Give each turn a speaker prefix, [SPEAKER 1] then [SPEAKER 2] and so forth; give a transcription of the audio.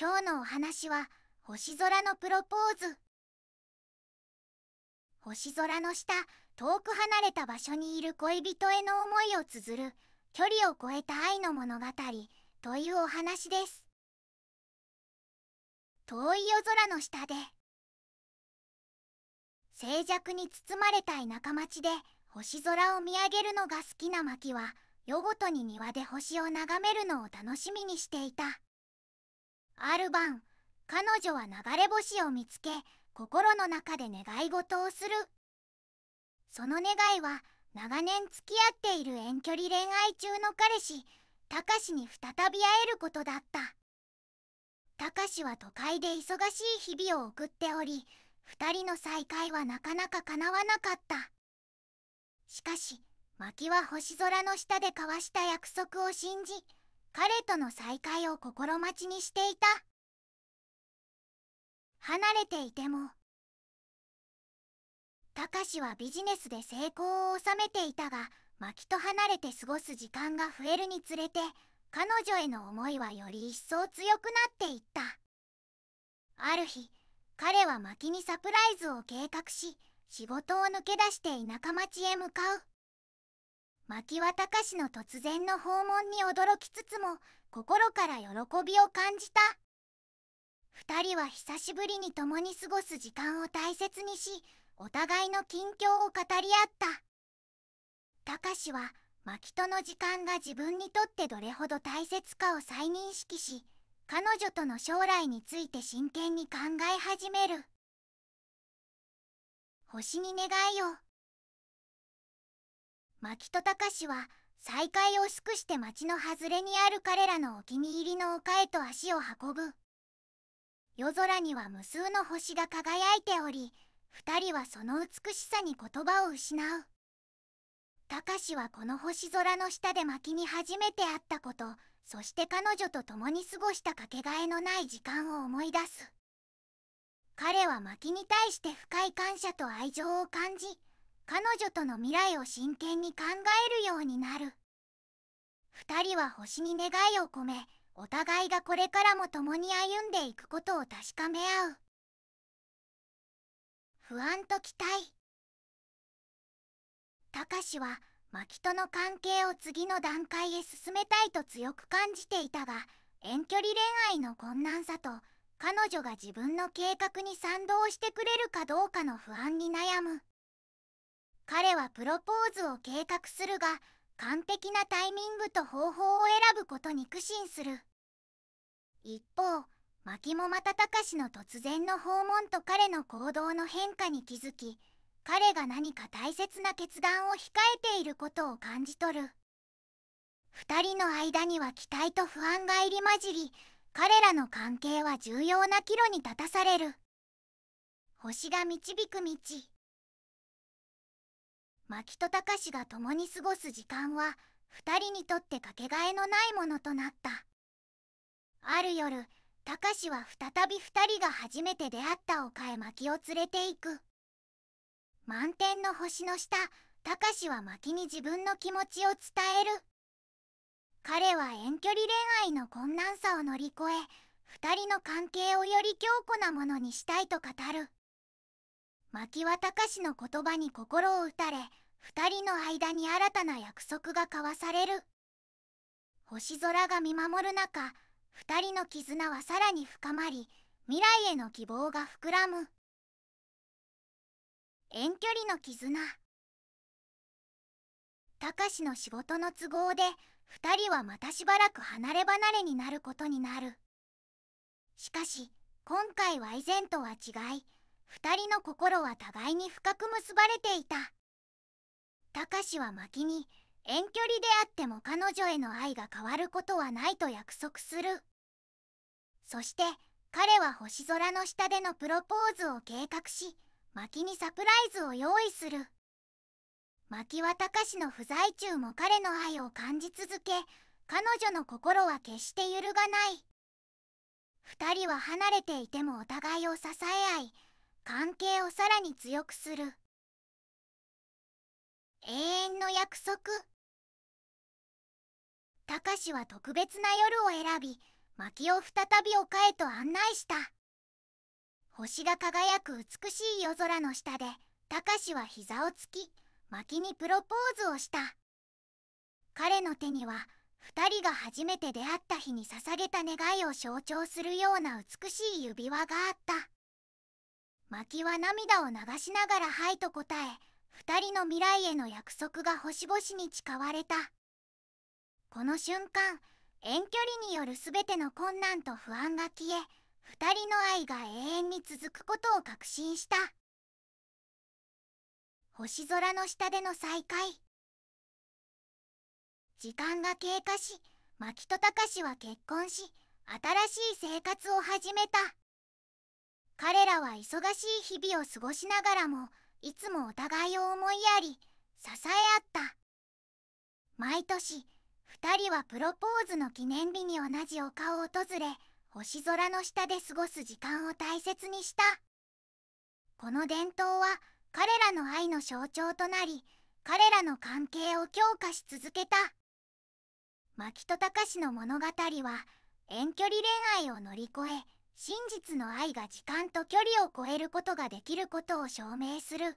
[SPEAKER 1] 今日のお話は星空のプロポーズ星空の下遠く離れた場所にいる恋人への思いをつづる距離を超えた愛の物語というお話です遠い夜空の下で静寂に包まれた田舎町で星空を見上げるのが好きな牧は夜ごとに庭で星を眺めるのを楽しみにしていた。ある晩彼女は流れ星を見つけ心の中で願い事をするその願いは長年付き合っている遠距離恋愛中の彼氏たかしに再び会えることだったたかしは都会で忙しい日々を送っており2人の再会はなかなか叶わなかったしかし薪は星空の下で交わした約束を信じ彼との再会を心待ちにしていた離れていても貴司はビジネスで成功を収めていたが牧と離れて過ごす時間が増えるにつれて彼女への思いはより一層強くなっていったある日彼は牧にサプライズを計画し仕事を抜け出して田舎町へ向かう牧輪隆の突然の訪問に驚きつつも心から喜びを感じた2人は久しぶりに共に過ごす時間を大切にしお互いの近況を語り合った隆は牧との時間が自分にとってどれほど大切かを再認識し彼女との将来について真剣に考え始める星に願いを牧戸隆は再会を祝くして町の外れにある彼らのお気に入りの丘へと足を運ぶ夜空には無数の星が輝いており2人はその美しさに言葉を失う隆はこの星空の下で牧に初めて会ったことそして彼女と共に過ごしたかけがえのない時間を思い出す彼は薪に対して深い感謝と愛情を感じ彼女との未来を真剣に考えるようになる2人は星に願いを込めお互いがこれからも共に歩んでいくことを確かめ合う不安と期待たかしは牧との関係を次の段階へ進めたいと強く感じていたが遠距離恋愛の困難さと彼女が自分の計画に賛同してくれるかどうかの不安に悩む彼はプロポーズを計画するが完璧なタイミングと方法を選ぶことに苦心する一方牧もまたたかしの突然の訪問と彼の行動の変化に気づき彼が何か大切な決断を控えていることを感じ取る2人の間には期待と不安が入り混じり彼らの関係は重要な岐路に立たされる星が導く道牧と高志が共に過ごす時間は2人にとってかけがえのないものとなったある夜高志は再び2人が初めて出会った丘へ薪を連れていく満天の星の下高志は薪に自分の気持ちを伝える彼は遠距離恋愛の困難さを乗り越え2人の関係をより強固なものにしたいと語る牧輪隆の言葉に心を打たれ2人の間に新たな約束が交わされる星空が見守る中2人の絆はさらに深まり未来への希望が膨らむ遠距離の絆隆の仕事の都合で2人はまたしばらく離れ離れになることになるしかし今回は以前とは違い2人の心は互いに深く結ばれていた貴司は薪に遠距離であっても彼女への愛が変わることはないと約束するそして彼は星空の下でのプロポーズを計画し薪にサプライズを用意する薪は隆の不在中も彼の愛を感じ続け彼女の心は決して揺るがない2人は離れていてもお互いを支え合い関係をさらに強くする永遠の約束たかしは特別な夜を選び薪を再び丘へと案内した星が輝く美しい夜空の下でたかしは膝をつき薪にプロポーズをした彼の手には2人が初めて出会った日に捧げた願いを象徴するような美しい指輪があった薪は涙を流しながら「はい」と答え2人の未来への約束が星々に誓われたこの瞬間遠距離による全ての困難と不安が消え2人の愛が永遠に続くことを確信した星空の下での再会時間が経過し牧と貴司は結婚し新しい生活を始めた彼らは忙しい日々を過ごしながらもいつもお互いを思いやり支え合った毎年2人はプロポーズの記念日に同じ丘を訪れ星空の下で過ごす時間を大切にしたこの伝統は彼らの愛の象徴となり彼らの関係を強化し続けた牧戸隆の物語は遠距離恋愛を乗り越え真実の愛が時間と距離を超えることができることを証明する